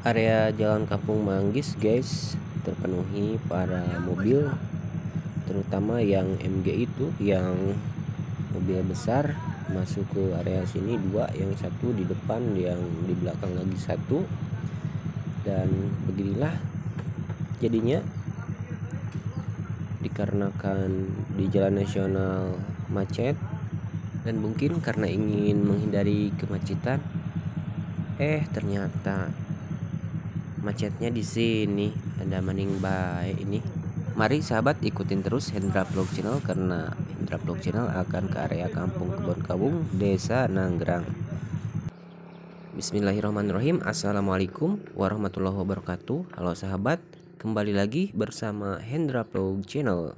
area jalan Kampung Manggis guys terpenuhi para mobil terutama yang MG itu yang mobil besar masuk ke area sini dua yang satu di depan yang di belakang lagi satu dan beginilah jadinya dikarenakan di jalan nasional macet dan mungkin karena ingin menghindari kemacetan eh ternyata macetnya di sini ada maning baik ini mari sahabat ikutin terus Hendra Vlog Channel karena Hendra Vlog Channel akan ke area kampung kebon kabung desa Nanggerang Bismillahirrahmanirrahim Assalamualaikum warahmatullahi wabarakatuh Halo sahabat kembali lagi bersama Hendra Vlog Channel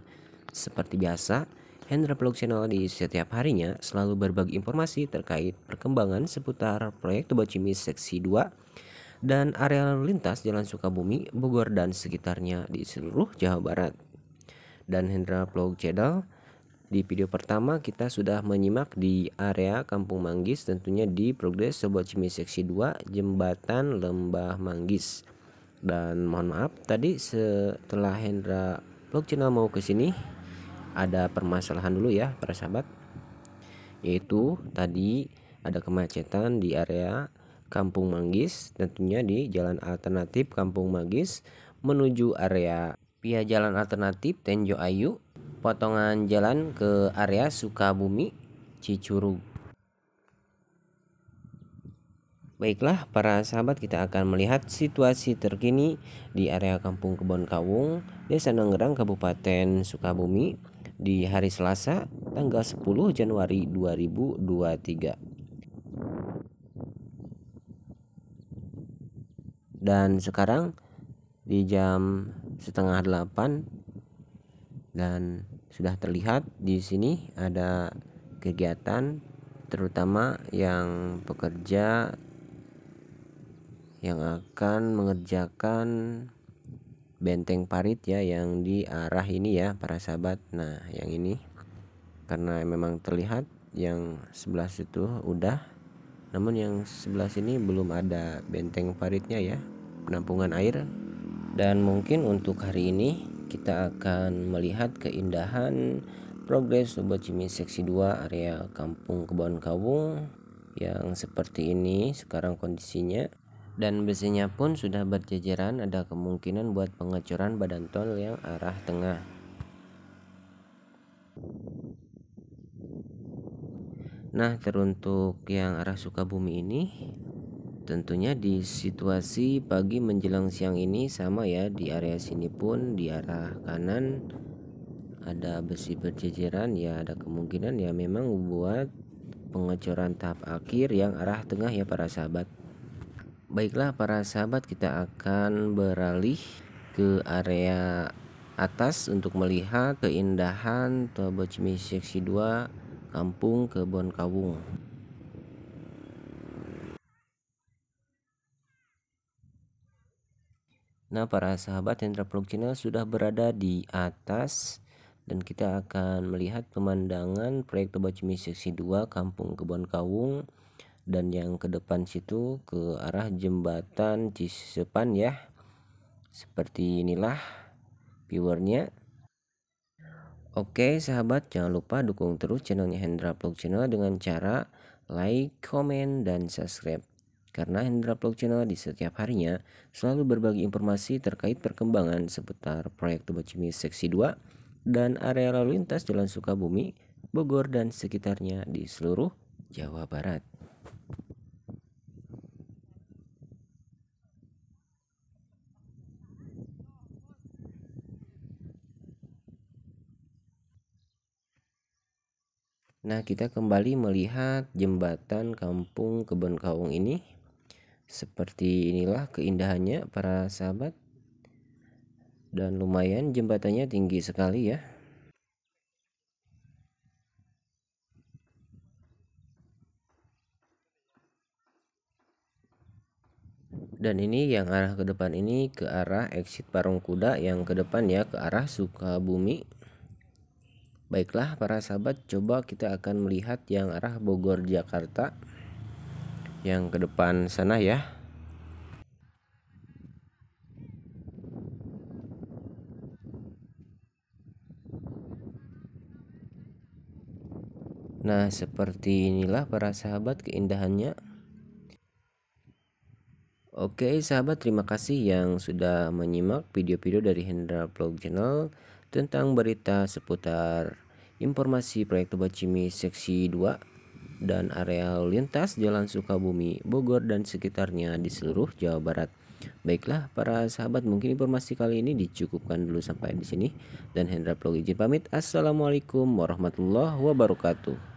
seperti biasa Hendra Vlog Channel di setiap harinya selalu berbagi informasi terkait perkembangan seputar proyek Toba Cimis Seksi 2 dan area lalu lintas Jalan Sukabumi, Bogor dan sekitarnya di seluruh Jawa Barat. Dan Hendra Vlog Channel di video pertama kita sudah menyimak di area Kampung Manggis tentunya di Progres sebuah Cimi Seksi 2 Jembatan Lembah Manggis. Dan mohon maaf tadi setelah Hendra Vlog Channel mau ke sini ada permasalahan dulu ya para sahabat yaitu tadi ada kemacetan di area Kampung Manggis, tentunya di jalan alternatif Kampung Manggis menuju area via jalan alternatif Tenjo Ayu, potongan jalan ke area Sukabumi, Cicurug. Baiklah para sahabat kita akan melihat situasi terkini di area Kampung Kebon Kawung, Desa Nanggerang, Kabupaten Sukabumi di hari Selasa tanggal 10 Januari 2023. dan sekarang di jam setengah delapan dan sudah terlihat di sini ada kegiatan terutama yang pekerja yang akan mengerjakan benteng parit ya yang di arah ini ya para sahabat nah yang ini karena memang terlihat yang sebelah situ udah namun yang sebelah sini belum ada benteng paritnya ya penampungan air dan mungkin untuk hari ini kita akan melihat keindahan progres Sobat Jimmy Seksi 2 area Kampung Kebon Kawung yang seperti ini sekarang kondisinya dan besinya pun sudah berjejeran ada kemungkinan buat pengecoran badan tol yang arah tengah Nah teruntuk yang arah Sukabumi ini tentunya di situasi pagi menjelang siang ini sama ya di area sini pun di arah kanan ada besi berjejeran ya ada kemungkinan ya memang membuat pengecoran tahap akhir yang arah tengah ya para sahabat baiklah para sahabat kita akan beralih ke area atas untuk melihat keindahan Toba Cimi Seksi 2 Kampung Kebon Kawung Nah, para sahabat Hendra terpeluk channel sudah berada di atas dan kita akan melihat pemandangan proyek Toba Cimi Seksi 2 Kampung Kebon Kawung dan yang ke depan situ ke arah jembatan Cisepan ya. Seperti inilah viewernya. Oke sahabat jangan lupa dukung terus channelnya Hendra Vlog Channel dengan cara like, comment, dan subscribe. Karena Hendra Vlog Channel di setiap harinya selalu berbagi informasi terkait perkembangan seputar proyek Tuba Cimis Seksi 2 dan area lalu lintas Jalan Sukabumi, Bogor dan sekitarnya di seluruh Jawa Barat. Nah, kita kembali melihat jembatan Kampung Kebon Kaung ini seperti inilah keindahannya para sahabat. Dan lumayan jembatannya tinggi sekali ya. dan ini yang arah ke depan ini ke arah exit Parung Kuda yang ke depan ya ke arah Sukabumi baiklah para sahabat coba kita akan melihat yang arah Bogor Jakarta yang ke depan sana ya Nah seperti inilah para sahabat keindahannya Oke sahabat terima kasih yang sudah menyimak video-video dari Hendra Vlog Channel tentang berita seputar informasi proyek Tebacimi Seksi 2 dan areal lintas Jalan Sukabumi, Bogor, dan sekitarnya di seluruh Jawa Barat. Baiklah para sahabat mungkin informasi kali ini dicukupkan dulu sampai di sini dan Hendra Plog izin pamit. Assalamualaikum warahmatullahi wabarakatuh.